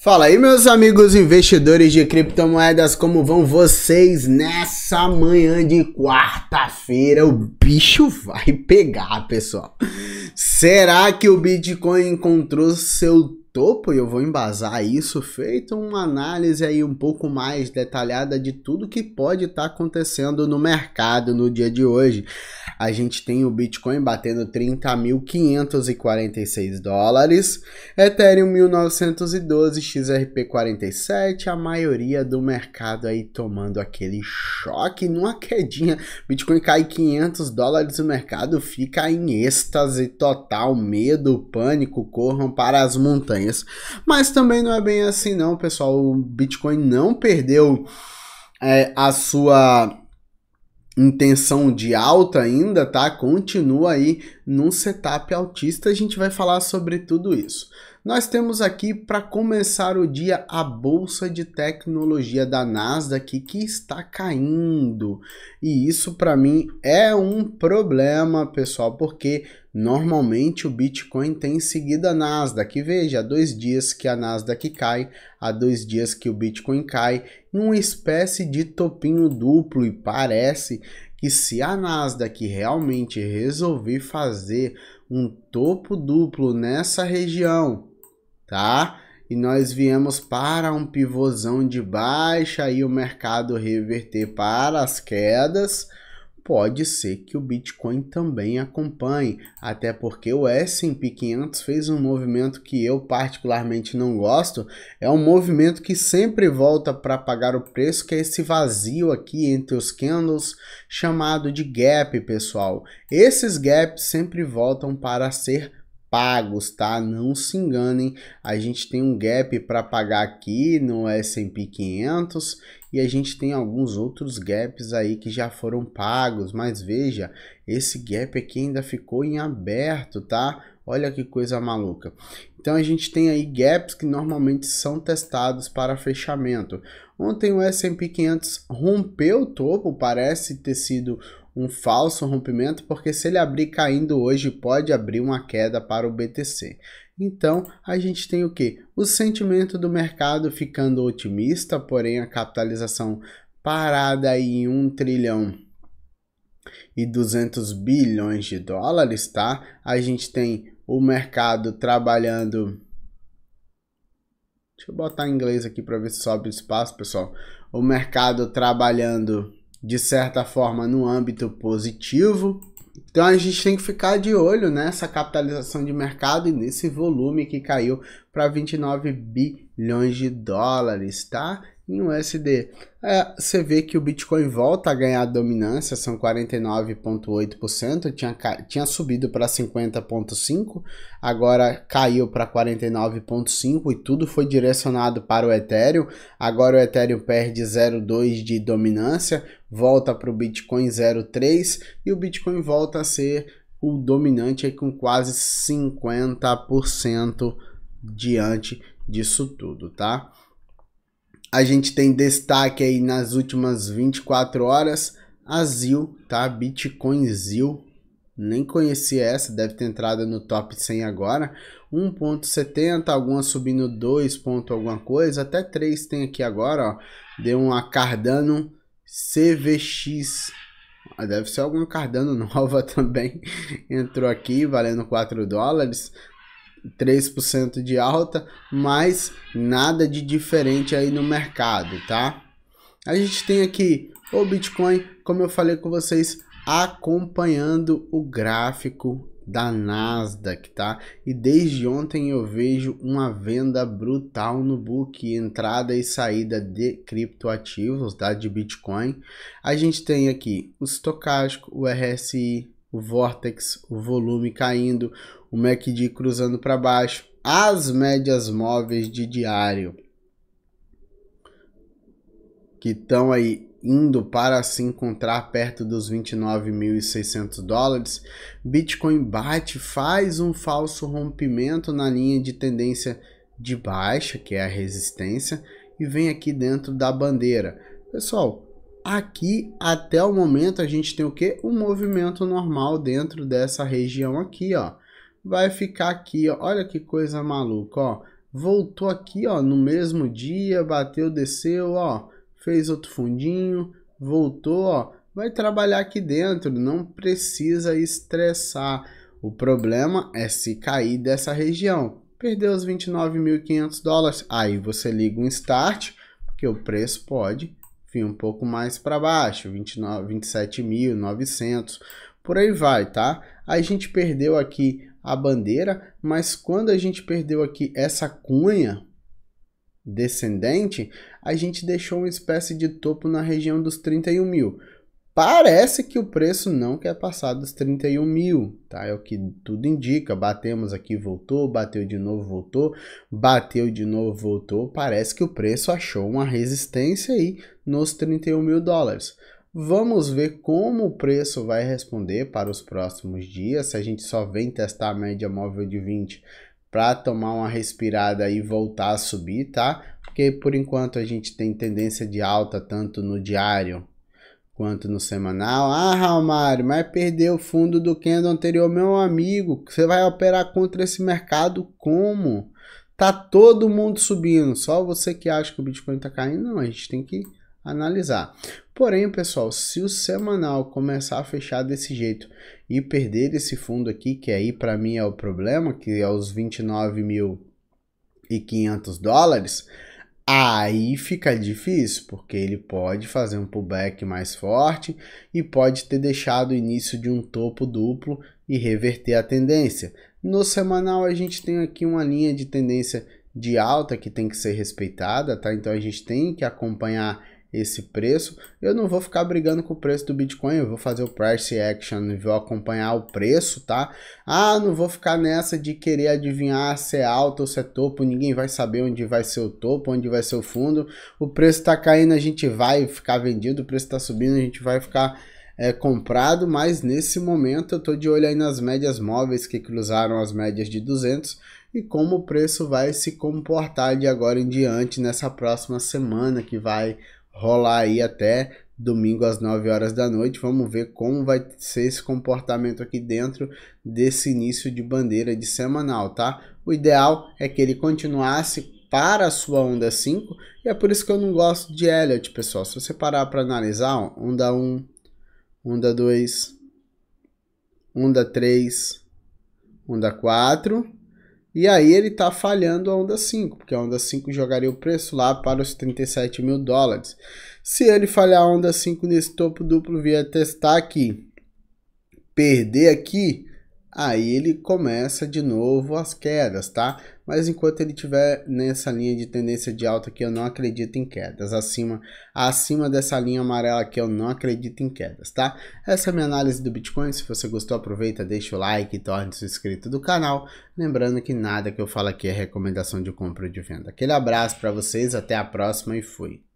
Fala aí, meus amigos investidores de criptomoedas, como vão vocês nessa manhã de quarta-feira? O bicho vai pegar, pessoal. Será que o Bitcoin encontrou seu topo e eu vou embasar isso feito uma análise aí um pouco mais detalhada de tudo que pode estar tá acontecendo no mercado no dia de hoje. A gente tem o Bitcoin batendo 30.546 dólares, Ethereum 1912, XRP 47, a maioria do mercado aí tomando aquele choque numa quedinha. Bitcoin cai 500 dólares, o mercado fica em êxtase total, medo, pânico, corram para as montanhas começo. Mas também não é bem assim, não, pessoal. O Bitcoin não perdeu é, a sua intenção de alta ainda, tá? Continua aí num setup altista. A gente vai falar sobre tudo isso. Nós temos aqui para começar o dia a bolsa de tecnologia da Nasdaq que está caindo. E isso para mim é um problema, pessoal, porque Normalmente o Bitcoin tem seguido a Nasdaq. Veja, há dois dias que a Nasdaq cai, há dois dias que o Bitcoin cai, uma espécie de topinho duplo e parece que se a Nasdaq realmente resolver fazer um topo duplo nessa região, tá? E nós viemos para um pivôzão de baixa e o mercado reverter para as quedas pode ser que o Bitcoin também acompanhe, até porque o S&P 500 fez um movimento que eu particularmente não gosto, é um movimento que sempre volta para pagar o preço, que é esse vazio aqui entre os candles, chamado de gap, pessoal. Esses gaps sempre voltam para ser pagos, tá? Não se enganem, a gente tem um gap para pagar aqui no S&P 500 e a gente tem alguns outros gaps aí que já foram pagos, mas veja, esse gap aqui ainda ficou em aberto, tá? Olha que coisa maluca. Então a gente tem aí gaps que normalmente são testados para fechamento. Ontem o S&P 500 rompeu o topo, parece ter sido um falso rompimento, porque se ele abrir caindo hoje, pode abrir uma queda para o BTC. Então, a gente tem o que? O sentimento do mercado ficando otimista, porém a capitalização parada em 1 trilhão e 200 bilhões de dólares, tá? A gente tem o mercado trabalhando Deixa eu botar em inglês aqui para ver se sobe espaço, pessoal. O mercado trabalhando de certa forma, no âmbito positivo. Então a gente tem que ficar de olho nessa capitalização de mercado e nesse volume que caiu para 29 bilhões de dólares, tá? em USD. É, você vê que o Bitcoin volta a ganhar dominância, são 49,8%, tinha, tinha subido para 50,5%, agora caiu para 49,5% e tudo foi direcionado para o Ethereum. Agora o Ethereum perde 0,2% de dominância, volta para o Bitcoin 0,3% e o Bitcoin volta a ser o dominante aí com quase 50% diante disso tudo, tá? A gente tem destaque aí nas últimas 24 horas, a ZIL, tá? Bitcoin ZIL, nem conhecia essa, deve ter entrado no top 100 agora. 1.70, algumas subindo 2 alguma coisa, até 3 tem aqui agora, ó. Deu uma Cardano CVX, ah, deve ser alguma Cardano nova também. Entrou aqui valendo 4 dólares. 3% de alta, mas nada de diferente aí no mercado, tá? A gente tem aqui o Bitcoin, como eu falei com vocês, acompanhando o gráfico da Nasdaq, tá? E desde ontem eu vejo uma venda brutal no book, entrada e saída de criptoativos, tá? De Bitcoin. A gente tem aqui o estocástico, o RSI, o Vortex, o volume caindo, o MACD cruzando para baixo, as médias móveis de diário que estão aí indo para se encontrar perto dos 29.600 dólares, Bitcoin bate, faz um falso rompimento na linha de tendência de baixa, que é a resistência, e vem aqui dentro da bandeira. Pessoal, aqui até o momento a gente tem o que? Um movimento normal dentro dessa região aqui, ó vai ficar aqui, ó. olha que coisa maluca, ó. Voltou aqui, ó, no mesmo dia, bateu, desceu, ó, fez outro fundinho, voltou, ó. Vai trabalhar aqui dentro, não precisa estressar. O problema é se cair dessa região. Perdeu os 29.500 dólares, aí você liga um start, porque o preço pode vir um pouco mais para baixo, 29, 27.900, por aí vai, tá? Aí a gente perdeu aqui a bandeira, mas quando a gente perdeu aqui essa cunha descendente, a gente deixou uma espécie de topo na região dos 31 mil. Parece que o preço não quer passar dos 31 mil, tá? É o que tudo indica. Batemos aqui, voltou, bateu de novo, voltou, bateu de novo, voltou. Parece que o preço achou uma resistência aí nos 31 mil dólares. Vamos ver como o preço vai responder para os próximos dias, se a gente só vem testar a média móvel de 20 para tomar uma respirada e voltar a subir, tá? Porque por enquanto a gente tem tendência de alta tanto no diário quanto no semanal. Ah, Romário, mas perdeu o fundo do candle anterior, meu amigo. Você vai operar contra esse mercado como? Tá todo mundo subindo, só você que acha que o Bitcoin tá caindo, não, a gente tem que analisar. Porém, pessoal, se o semanal começar a fechar desse jeito e perder esse fundo aqui, que aí para mim é o problema, que é os 29.500 dólares, aí fica difícil, porque ele pode fazer um pullback mais forte e pode ter deixado o início de um topo duplo e reverter a tendência. No semanal a gente tem aqui uma linha de tendência de alta que tem que ser respeitada, tá? Então a gente tem que acompanhar esse preço. Eu não vou ficar brigando com o preço do Bitcoin, eu vou fazer o price action e vou acompanhar o preço, tá? Ah, não vou ficar nessa de querer adivinhar se é alto ou se é topo, ninguém vai saber onde vai ser o topo, onde vai ser o fundo. O preço tá caindo, a gente vai ficar vendido, o preço tá subindo, a gente vai ficar é, comprado, mas nesse momento eu tô de olho aí nas médias móveis que cruzaram as médias de 200 e como o preço vai se comportar de agora em diante nessa próxima semana que vai rolar aí até domingo às 9 horas da noite. Vamos ver como vai ser esse comportamento aqui dentro desse início de bandeira de semanal, tá? O ideal é que ele continuasse para a sua onda 5 e é por isso que eu não gosto de Elliot, pessoal. Se você parar para analisar, onda 1, onda 2, onda 3, onda 4 e aí ele está falhando a onda 5, porque a onda 5 jogaria o preço lá para os 37 mil dólares. Se ele falhar a onda 5 nesse topo duplo, vier testar aqui, perder aqui, aí ele começa de novo as quedas, tá? Mas enquanto ele tiver nessa linha de tendência de alta aqui, eu não acredito em quedas. Acima, acima dessa linha amarela aqui, eu não acredito em quedas, tá? Essa é a minha análise do Bitcoin. Se você gostou, aproveita, deixa o like e torne-se inscrito do canal. Lembrando que nada que eu falo aqui é recomendação de compra ou de venda. Aquele abraço para vocês, até a próxima e fui!